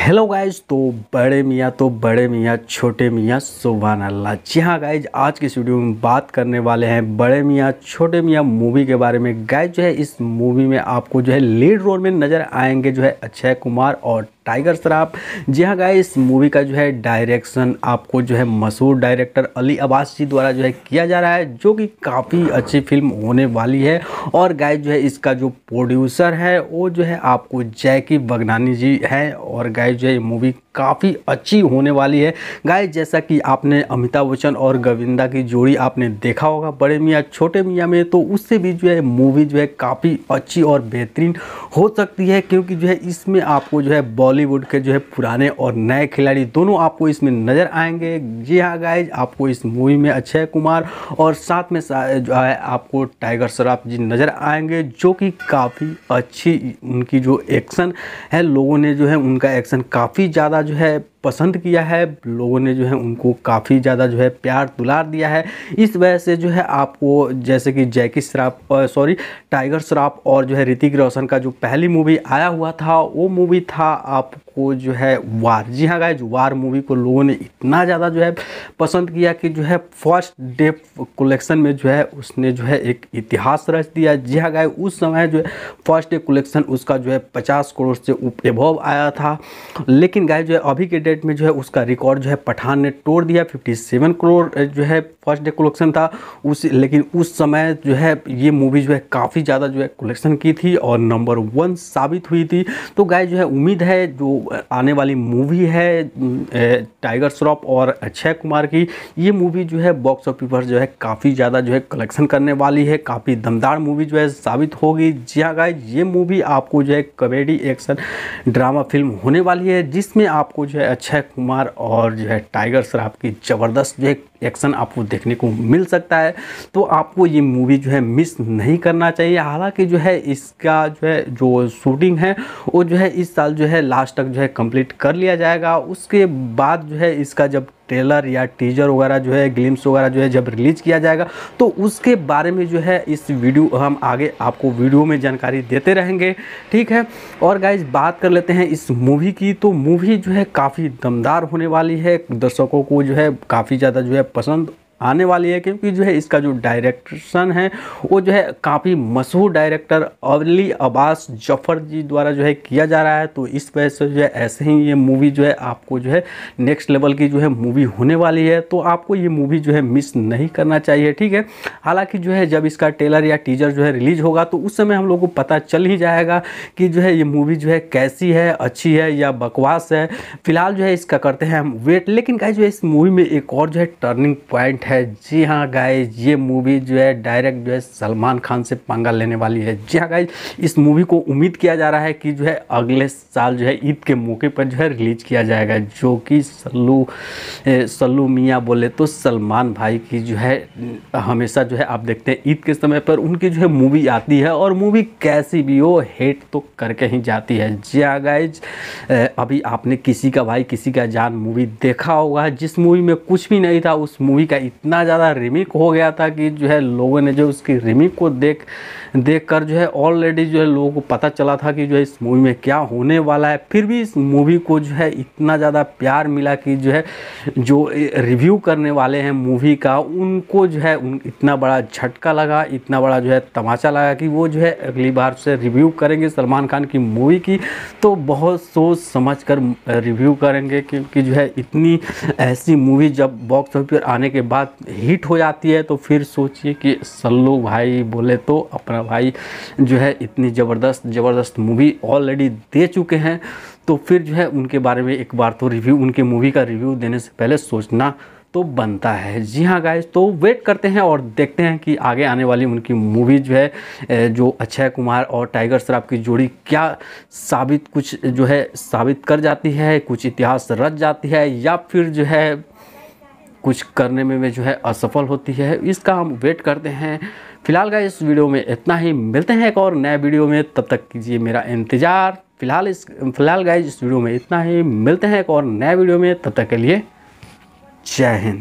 hello guys तो बड़े मियाँ तो बड़े मियाँ छोटे मियाँ सुबहान अल्लाह जी हाँ गाइज आज की स्टूडियो में बात करने वाले हैं बड़े मियाँ छोटे मियाँ मूवी के बारे में गाइज जो है इस मूवी में आपको जो है लीड रोल में नज़र आएंगे जो है अक्षय कुमार और टाइगर श्राफ जी हाँ गाय इस मूवी का जो है डायरेक्शन आपको जो है मशहूर डायरेक्टर अली अब्बास जी द्वारा जो है किया जा रहा है जो कि काफ़ी अच्छी फिल्म होने वाली है और गाय जो है इसका जो प्रोड्यूसर है वो जो है आपको जैकी बगनानी जी हैं और गाय जो है मूवी काफ़ी अच्छी होने वाली है गाय जैसा कि आपने अमिताभ बच्चन और गोविंदा की जोड़ी आपने देखा होगा बड़े मियाँ छोटे मियाँ में तो उससे भी जो है मूवी जो है काफ़ी अच्छी और बेहतरीन हो सकती है क्योंकि जो है इसमें आपको जो है बॉलीवुड के जो है पुराने और नए खिलाड़ी दोनों आपको इसमें नज़र आएंगे जी हाँ गाइज आपको इस मूवी में अक्षय कुमार और साथ में जो है आपको टाइगर शराफ जी नज़र आएंगे जो कि काफ़ी अच्छी उनकी जो एक्शन है लोगों ने जो है उनका एक्शन काफ़ी ज़्यादा जो है पसंद किया है लोगों ने जो है उनको काफ़ी ज़्यादा जो है प्यार दुलार दिया है इस वजह से जो है आपको जैसे कि जैकी श्राफ सॉरी टाइगर श्राफ और जो है ऋतिक रोशन का जो पहली मूवी आया हुआ था वो मूवी था आप को जो है वार जी हाँ गाय वार मूवी को लोगों ने इतना ज़्यादा जो है पसंद किया कि जो है फर्स्ट डे कलेक्शन में जो है उसने जो है एक इतिहास रच दिया जी हाँ गाय उस समय जो है फर्स्ट डे कलेक्शन उसका जो है पचास करोड़ से एभव आया था लेकिन गाय जो है अभी के डेट में जो है उसका रिकॉर्ड जो है पठान ने तोड़ दिया फिफ्टी सेवन करोड़ जो है फर्स्ट डे कलेक्शन था उस लेकिन उस समय जो है ये मूवी जो है काफ़ी ज़्यादा जो है कलेक्शन की थी और नंबर वन साबित हुई थी तो गाय जो है उम्मीद है जो आने वाली मूवी है टाइगर श्रॉफ और अक्षय कुमार की ये मूवी जो है बॉक्स ऑफिस पर जो है काफ़ी ज़्यादा जो है कलेक्शन करने वाली है काफ़ी दमदार मूवी जो है साबित होगी जी हाँ गाइज ये मूवी आपको जो है कॉमेडी एक्शन ड्रामा फिल्म होने वाली है जिसमें आपको जो है अक्षय कुमार और जो है टाइगर श्रॉफ की ज़बरदस्त जो है एक्शन आपको देखने को मिल सकता है तो आपको ये मूवी जो है मिस नहीं करना चाहिए हालांकि जो है इसका जो है जो शूटिंग है वो जो है इस साल जो है लास्ट तक जो है कंप्लीट कर लिया जाएगा उसके बाद जो है इसका जब ट्रेलर या टीजर वगैरह जो है ग्लिम्स वगैरह जो है जब रिलीज किया जाएगा तो उसके बारे में जो है इस वीडियो हम आगे आपको वीडियो में जानकारी देते रहेंगे ठीक है और गाइज बात कर लेते हैं इस मूवी की तो मूवी जो है काफ़ी दमदार होने वाली है दर्शकों को जो है काफ़ी ज़्यादा जो है पसंद आने वाली है क्योंकि जो है इसका जो डायरेक्शन है वो जो है काफ़ी मशहूर डायरेक्टर अली अब्बास जफर जी द्वारा जो है किया जा रहा है तो इस वजह से जो है ऐसे ही ये मूवी जो है आपको जो है नेक्स्ट लेवल की जो है मूवी होने वाली है तो आपको ये मूवी जो है मिस नहीं करना चाहिए ठीक है हालाँकि जो है जब इसका टेलर या टीजर जो है रिलीज होगा तो उस समय हम लोग को पता चल ही जाएगा कि जो है ये मूवी जो है कैसी है अच्छी है या बकवास है फिलहाल जो है इसका करते हैं हम वेट लेकिन क्या जो है इस मूवी में एक और जो है टर्निंग पॉइंट है है जी हाँ गाइज ये मूवी जो है डायरेक्ट जो है सलमान खान से पंगा लेने वाली है जी हाँ गाइज इस मूवी को उम्मीद किया जा रहा है कि जो है अगले साल जो है ईद के मौके पर जो है रिलीज किया जाएगा जो कि सल्लू सल्लू मियाँ बोले तो सलमान भाई की जो है हमेशा जो है आप देखते हैं ईद के समय पर उनकी जो है मूवी आती है और मूवी कैसी भी हो हेट तो करके ही जाती है जी हाँ गाइज अभी आपने किसी का भाई किसी का जान मूवी देखा होगा जिस मूवी में कुछ भी नहीं था उस मूवी का इतना ज़्यादा रिमिक हो गया था कि जो है लोगों ने जो उसकी रिमिक को देख देख कर जो है ऑलरेडी जो है लोगों को पता चला था कि जो है इस मूवी में क्या होने वाला है फिर भी इस मूवी को जो है इतना ज़्यादा प्यार मिला कि जो है जो रिव्यू करने वाले हैं मूवी का उनको जो है उन इतना बड़ा झटका लगा इतना बड़ा जो है तमाचा लगा कि वो जो है अगली बार से रिव्यू करेंगे सलमान खान की मूवी की तो बहुत सोच समझ कर रिव्यू करेंगे क्योंकि जो है इतनी ऐसी मूवी जब बॉक्स ऑफिस पर आने के बाद बात हिट हो जाती है तो फिर सोचिए कि सल्लो भाई बोले तो अपना भाई जो है इतनी ज़बरदस्त ज़बरदस्त मूवी ऑलरेडी दे चुके हैं तो फिर जो है उनके बारे में एक बार तो रिव्यू उनके मूवी का रिव्यू देने से पहले सोचना तो बनता है जी हाँ गाइज तो वेट करते हैं और देखते हैं कि आगे आने वाली उनकी मूवी जो है जो अक्षय कुमार और टाइगर श्रॉफ की जोड़ी क्या साबित कुछ जो है साबित कर जाती है कुछ इतिहास रच जाती है या फिर जो है कुछ करने में, में जो है असफल होती है इसका हम वेट करते हैं फिलहाल का इस वीडियो में इतना ही मिलते हैं एक और नए वीडियो में तब तक कीजिए मेरा इंतज़ार फिलहाल इस फिलहाल गाइज इस वीडियो में इतना ही मिलते हैं एक और नए वीडियो में तब तक के लिए जय हिंद